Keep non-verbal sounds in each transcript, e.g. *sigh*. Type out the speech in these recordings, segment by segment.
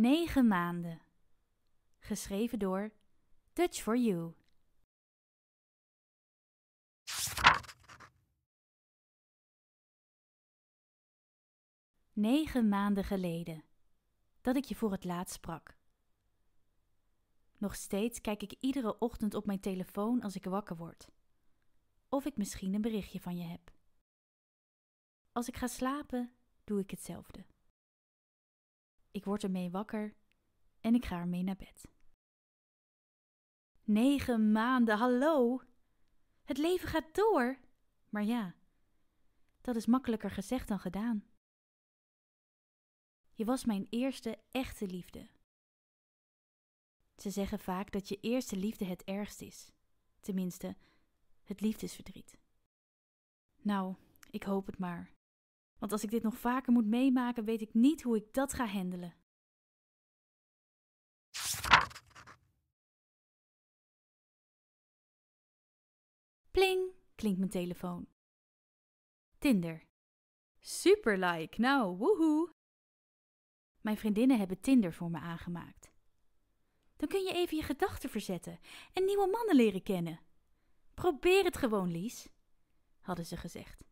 9 maanden. Geschreven door Touch for You. Negen maanden geleden dat ik je voor het laatst sprak. Nog steeds kijk ik iedere ochtend op mijn telefoon als ik wakker word. Of ik misschien een berichtje van je heb. Als ik ga slapen, doe ik hetzelfde. Ik word ermee wakker en ik ga ermee naar bed. Negen maanden, hallo! Het leven gaat door! Maar ja, dat is makkelijker gezegd dan gedaan. Je was mijn eerste echte liefde. Ze zeggen vaak dat je eerste liefde het ergst is. Tenminste, het liefdesverdriet. Nou, ik hoop het maar. Want als ik dit nog vaker moet meemaken, weet ik niet hoe ik dat ga handelen. Pling, klinkt mijn telefoon. Tinder. Super like, nou, woehoe! Mijn vriendinnen hebben Tinder voor me aangemaakt. Dan kun je even je gedachten verzetten en nieuwe mannen leren kennen. Probeer het gewoon, Lies, hadden ze gezegd.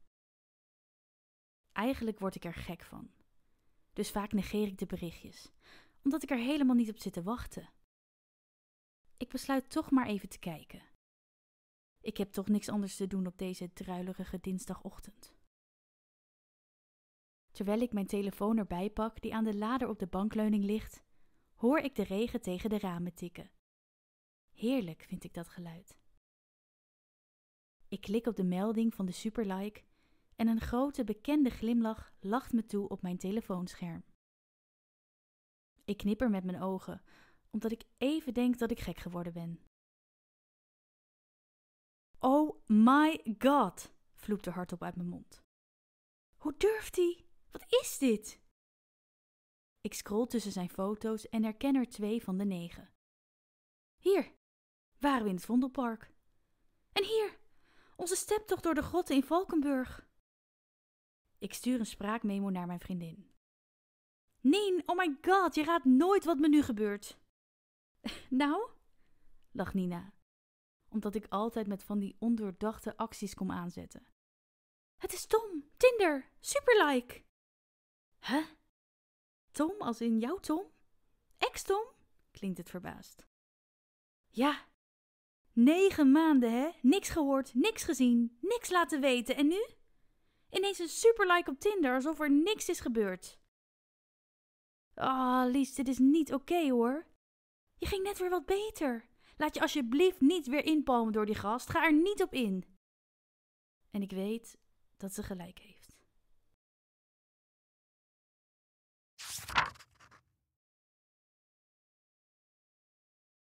Eigenlijk word ik er gek van. Dus vaak negeer ik de berichtjes, omdat ik er helemaal niet op zit te wachten. Ik besluit toch maar even te kijken. Ik heb toch niks anders te doen op deze druilerige dinsdagochtend. Terwijl ik mijn telefoon erbij pak, die aan de lader op de bankleuning ligt, hoor ik de regen tegen de ramen tikken. Heerlijk vind ik dat geluid. Ik klik op de melding van de Superlike en een grote bekende glimlach lacht me toe op mijn telefoonscherm. Ik knipper met mijn ogen, omdat ik even denk dat ik gek geworden ben. Oh my god, vloept er hardop uit mijn mond. Hoe durft hij? Wat is dit? Ik scroll tussen zijn foto's en herken er twee van de negen. Hier, waren we in het Vondelpark. En hier, onze steptocht door de grotten in Valkenburg. Ik stuur een spraakmemo naar mijn vriendin. Nien, oh my god, je raadt nooit wat me nu gebeurt. *laughs* nou? lacht Nina, omdat ik altijd met van die ondoordachte acties kom aanzetten. Het is Tom, Tinder, superlike. Huh? Tom als in jouw Tom? Ex-Tom? klinkt het verbaasd. Ja. Negen maanden, hè? Niks gehoord, niks gezien, niks laten weten en nu? Ineens een like op Tinder, alsof er niks is gebeurd. oh, Lies, dit is niet oké hoor. Je ging net weer wat beter. Laat je alsjeblieft niet weer inpalmen door die gast. Ga er niet op in. En ik weet dat ze gelijk heeft.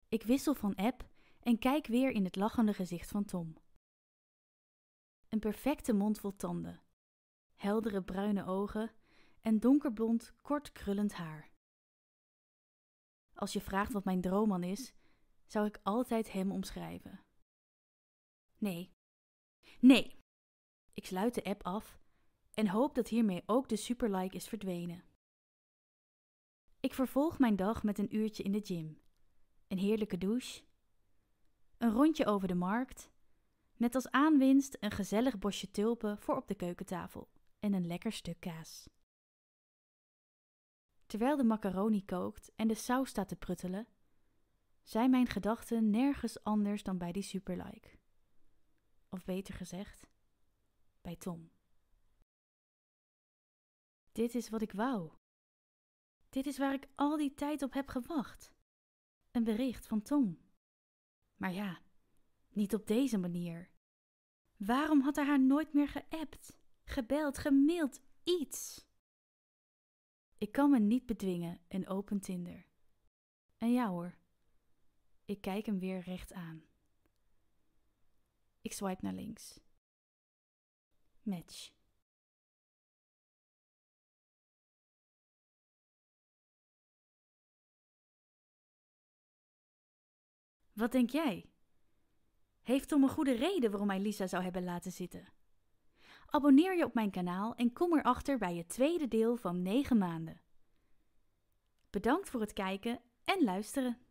Ik wissel van app en kijk weer in het lachende gezicht van Tom. Een perfecte mond vol tanden, heldere bruine ogen en donkerblond, kort krullend haar. Als je vraagt wat mijn droomman is, zou ik altijd hem omschrijven. Nee. Nee! Ik sluit de app af en hoop dat hiermee ook de superlike is verdwenen. Ik vervolg mijn dag met een uurtje in de gym, een heerlijke douche, een rondje over de markt met als aanwinst een gezellig bosje tulpen voor op de keukentafel en een lekker stuk kaas. Terwijl de macaroni kookt en de saus staat te pruttelen, zijn mijn gedachten nergens anders dan bij die superlike. Of beter gezegd, bij Tom. Dit is wat ik wou. Dit is waar ik al die tijd op heb gewacht. Een bericht van Tom. Maar ja, niet op deze manier. Waarom had hij haar nooit meer geappt, gebeld, gemaild, iets? Ik kan me niet bedwingen en open Tinder. En ja hoor, ik kijk hem weer recht aan. Ik swipe naar links. Match. Wat denk jij? heeft om een goede reden waarom hij Lisa zou hebben laten zitten? Abonneer je op mijn kanaal en kom erachter bij het tweede deel van 9 maanden. Bedankt voor het kijken en luisteren.